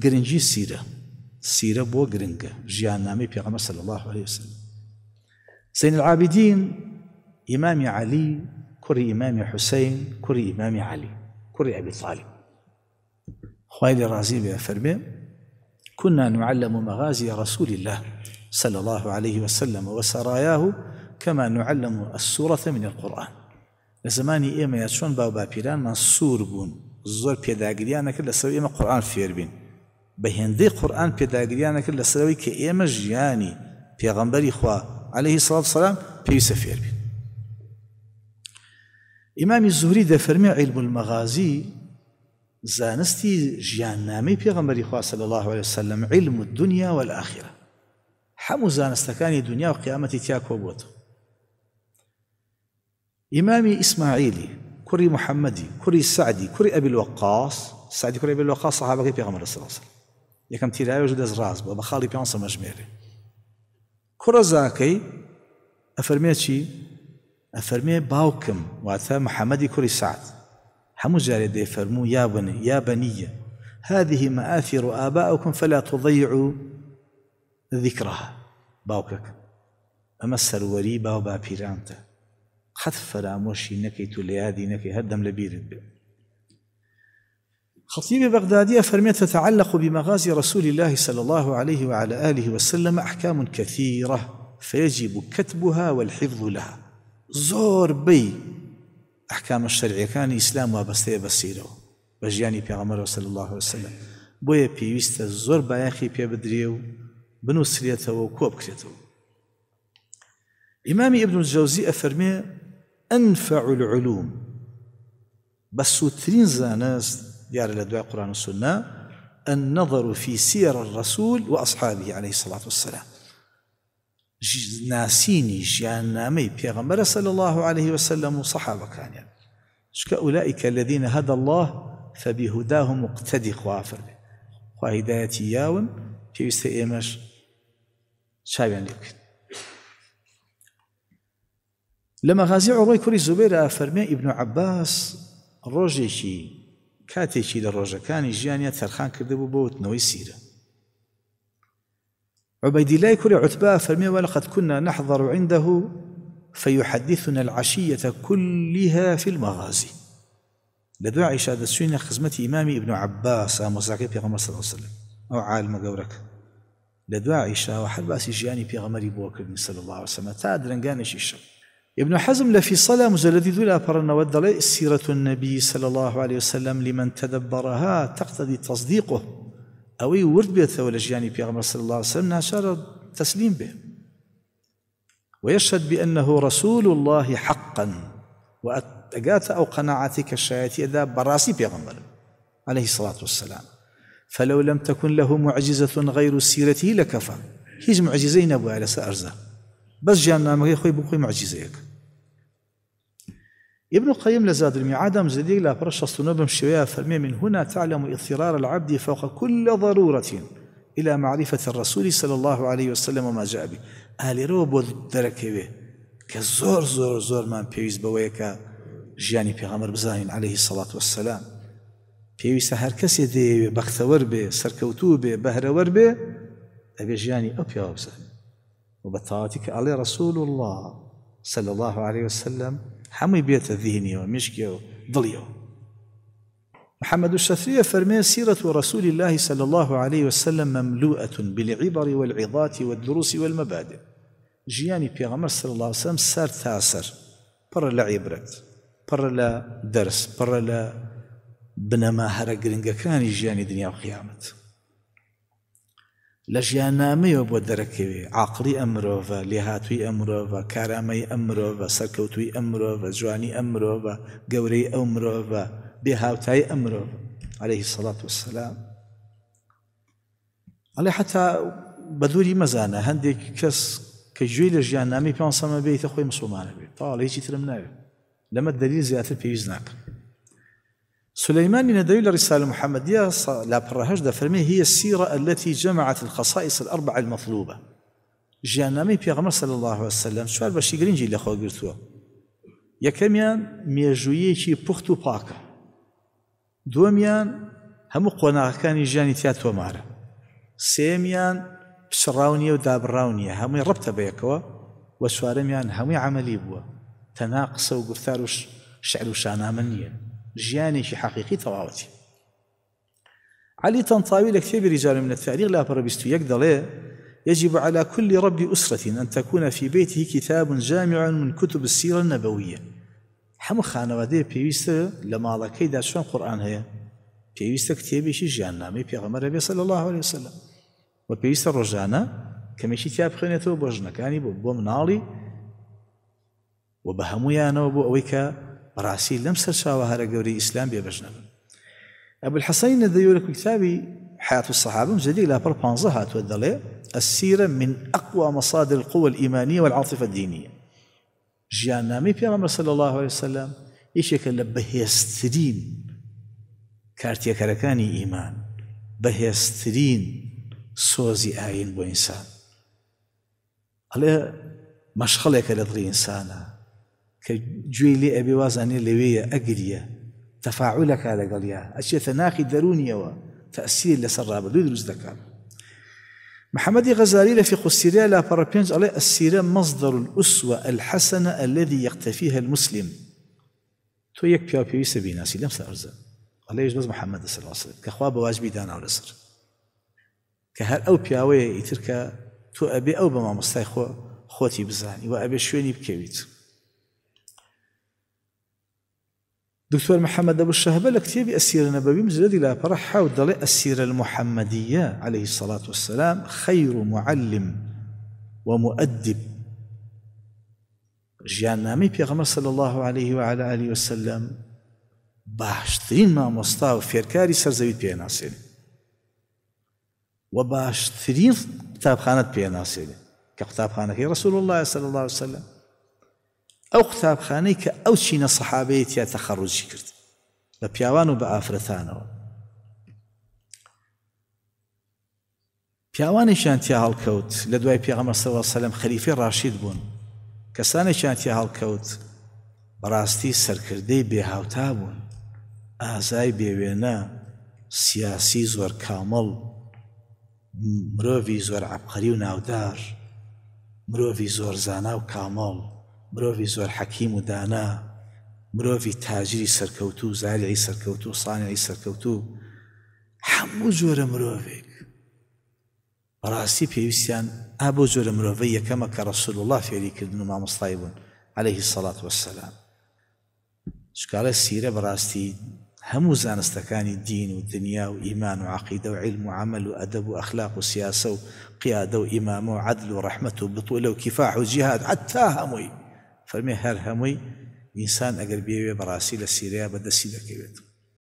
گرنگی سیرە بو بۆ جیان نامی پیغمبر صلی الله عليه وسلم سین العابدین امام علی کر امام حسین کر امام علی کر ابی طالب خوای رازی ڕازی بێ فەرمێ كنا نعلم مغازي رسول الله صلى الله عليه وسلم وسراياه كما نعلم السورة من القرآن لزماني إيما يتشون باو باپيران من سور بون زور پيداغريان كلا سوي إيما قرآن فير بين بە هێندەی قورآن پێداگریانە کرد لە سەرەوەی کە ئێمە ژیانی پێغەمبەری خوا عليه سڵات سلام پێویستە فێر بین ئیمامی زوری دەفەرمی عیلم المەغازی زانستی ژیاننامەی پێغەمبەری خوا صلى الله عليه وسلم علم الدنيا والآخرة هەموو زانستەکانی دنیا و قیامەتی تیا کۆبووەوە ئیمامی ئیسماعیلی کوڕی كري کوڕی كري کوڕی ئەبی الوەقاس سعدی کوڕی ئەبی الوەقاس سەحابەکەی صلى الله عليه وسلم یەکەم تیراویش دەست ڕاست بووە بە خاڵی پێ سەمەژمێری کوڕە زاکەی ئەفەرمێ چی ئەفەرمێ باوکم واتە محەممەدی کوری سعات هەموو جارێ دەیفەرموو یا بنی یا بەنیە هذه مآثر آباءكم فلا تضيعوا ذكرها باوكك أما السروري باو با قەت خط نەکەیت و لە یادی نەکەی هەردەم لە بیرت بێت خطيب بغدادي فرمي تتعلق بمغازي رسول الله صلى الله عليه وعلى آله وسلم أحكام كثيرة فيجب كتبها والحفظ لها زور بي أحكام الشرعية كان إسلام وابستي بسيره بجياني عمر صلى الله عليه وسلم بي بيويست زور بياخي بي بدريو بنو سريته وكوب كريته إمامي ابن الجوزي أفرمي أنفع العلوم بس ترين زانست ديار الأدواء القرآن والسنة النظر في سير الرسول وأصحابه عليه الصلاة والسلام ناسيني جيانا مي بيغمبر صلى الله عليه وسلم وصحابة كان يعني أولئك الذين هدى الله فبهداهم اقتدي خوافر وهدايتي ياون في يستيمش شابين لك لما غازي عروي كوري زبير أفرمي ابن عباس روجيشي کاتێکی لە ڕۆژەکانی ژیانیان تەرخان کردبوو بۆ وتنەوەی سیرە عبيد الله كل عتبة فرمي ولقد كنا نحضر عنده فيحدثنا العشية كلها في المغازي لدعاء عائشة دسوين خزمة إمام ابن عباس مزاكي في غمر صلى الله عليه وسلم أو عالم قورك لدعاء عائشة وحرباسي جياني في غمر صلى الله عليه وسلم تادرن قانش الشب ابن حزم لفي صلاة مجلد دولا برنود دلي سيرة النبي صلى الله عليه وسلم لمن تدبرها تقتضي تصديقه أو ورد بيته ولجياني في بيغمر صلى الله عليه وسلم ناشر تسليم به ويشهد بأنه رسول الله حقا وأتقات أو قناعتك الشايتي إذا براسي بيغمر عليه الصلاة والسلام فلو لم تكن له معجزة غير سيرته لكفى هيج معجزين أبو على سأرزه بەس ژیان نامەکەی خۆی بخۆی مەجیزەیەک ابن القيم لزاد المعاد مزدي لا برش الصنوب شوية فرمي من هنا تعلم اضطرار العبد فوق كل ضرورة إلى معرفة الرسول صلى الله عليه وسلم وما جاء به أهل روب دركوه كزور زور زور من بيويز بويكا جياني بيغامر بزاين عليه الصلاة والسلام بيز هر كسي دي بختور بي سركوتو بي بەهرەوەەر بێ ئەبێ ژیانی ئەو پیاوە وبطاتك عليه رسول الله صلى الله عليه وسلم حمي بيت الذهني ومشكي ضليو محمد الشافعي فرمي سيرة رسول الله صلى الله عليه وسلم مملوءة بالعبر والعظات والدروس والمبادئ جياني بيغمر صلى الله عليه وسلم سار تاسر برا لا عبرة برا لا درس برا لا بنما هرق كان جياني دنيا وقيامته لە ژیانامەیەوە بۆ دەرەکەوێ عقلی ئەمرۆڤە لێهاتووی ئەمرۆڤە کارامەی ئەمرۆڤە سەرکەوتوی ئەمرۆڤە جوانی ئەمرۆڤە گەورەی ئەو مرۆڤە بێ هاوتای ئەمرۆڤ عليه سڵات وسلام ئەڵێ حتا بە دووری مەزانە هەندێک کەس کە گوێی لە ژیان نامی پێ سەمە بێتە خۆی مسلمانە بێت تاڵێکی ترم ناوێت لەمە دەلیل زیاتر پێویست ناکەم سليمان ندوي للرسالة المحمدية لا برهج فرمي هي السيرة التي جمعت الخصائص الأربعة المطلوبة في بيغمر صلى الله عليه وسلم شوال بشي قرينجي اللي خواه قرتوه يا كميان ميجوية كي بختو باكا دوميان همو ژیانی كان جاني تيات ومارا سيميان و ودابراونية نیە ربطة بيكوا وشوارميان وە عملي بوا عملی وقفتار وشعر قسە شي حقيقي تەواوەتی علي تەنتاوی لك في رجال من التاريخ لا پڕبیست يقدر يجب على كل رب أسرة أن تكون في بيته كتاب جامع من كتب السيرة النبوية حمو ودي بيست لما على كيدا قرآن هي پێویستە شي ژیاننامەی پێغەمەرە بيغمر سە صلى الله عليه وسلم وبيست پێویستە ڕۆژانە کەمێکی تیا بخوێنێتەوە بۆ بوم بۆ بۆ مناڵی وبو أويكا بەڕاستی لەم سەر چاوە هەرە گەوری ئیسلام أبو الحسين حەسەی نەدەیورە كتابي حياة الصحابة مجدي لا بر هات ودلي السيرة من أقوى مصادر القوة الإيمانية والعاطفة الدينية جيان نامي بيامر صلى الله عليه وسلم يشيك بهيسترين كارتيا كركاني إيمان بهيسترين سوزي آين بو إنسان عليه مشخلك لدري إنسانه کە أبي وازاني ئەبێ وازانێ لەوەیە ئەگریە تەفاعولە کا لەگەڵیا ئەچێتە ناخی دەرونیەوە تەسیر لسراب دو دروست دەکات محمد غزالي في قصيرة لا بارابينز عليه السيرة مصدر الأسوة الحسنة الذي يقتفيها المسلم تو يك بيو بيو سبينا ناسي لم سأرزا عليه يجوز محمد صلى الله عليه وسلم كخواب واجبي دانا ورسر كهر أو بيوي يتركا تو أبي أو بما مستيخو خوتي بزاني وأبي شويني بكيويت دكتور محمد أبو الشهبة لكتابي السيرة النبوية مجلد لا فرح ودلي السيرة المحمدية عليه الصلاة والسلام خير معلم ومؤدب جيان نامي بيغمر صلى الله عليه وعلى آله وسلم باشترين ما مصطاو فيركاري سرزويت ناصر وباشترين كتاب كتابخانة بيناسيني هي رسول الله صلى الله عليه وسلم ئەو قوتابخانەی کە ئەو چینە سەحابەیە یا تەخەڕوجی کرد بە پیاوان و بە ئافرەتانەوە پیاوانێکیان تیا هەڵکەوت لە دوای پێغەمەسەوە سەلم خەریفی ڕاشید بوون کەسانێکیان تیا هەڵکەوت بەڕاستی سەرکردەی بێهاوتا بوون ئازای بێوێنە سیاسی زۆر کامەڵ مرۆڤی زۆر عبقەری و ناودار مرۆڤی زۆر زانا و کامەڵ مروفي زور حكيم و دانا مرۆڤی تاجری سەرکەوتو و زارعی سەرکەوت و سانعی سەرکەوت و هەموو جۆرە ابو بەڕاستی پێویستیان ئا بۆ الله في و مامۆستای بوون عليهەیهی عليه الصلاة والسلام سیرە السيرة براستي زانستەکانی دین و دنیا و ئیمان و عقیدە و علم و عمل و ئەدەب و ئەخلاق و سیاسە و قیادە و و عدل و و و فەرمێ هەر هەمووی ئینسان ئەگەر بێوێ بەڕاستی لە سیریا بەدەسی دەکەوێت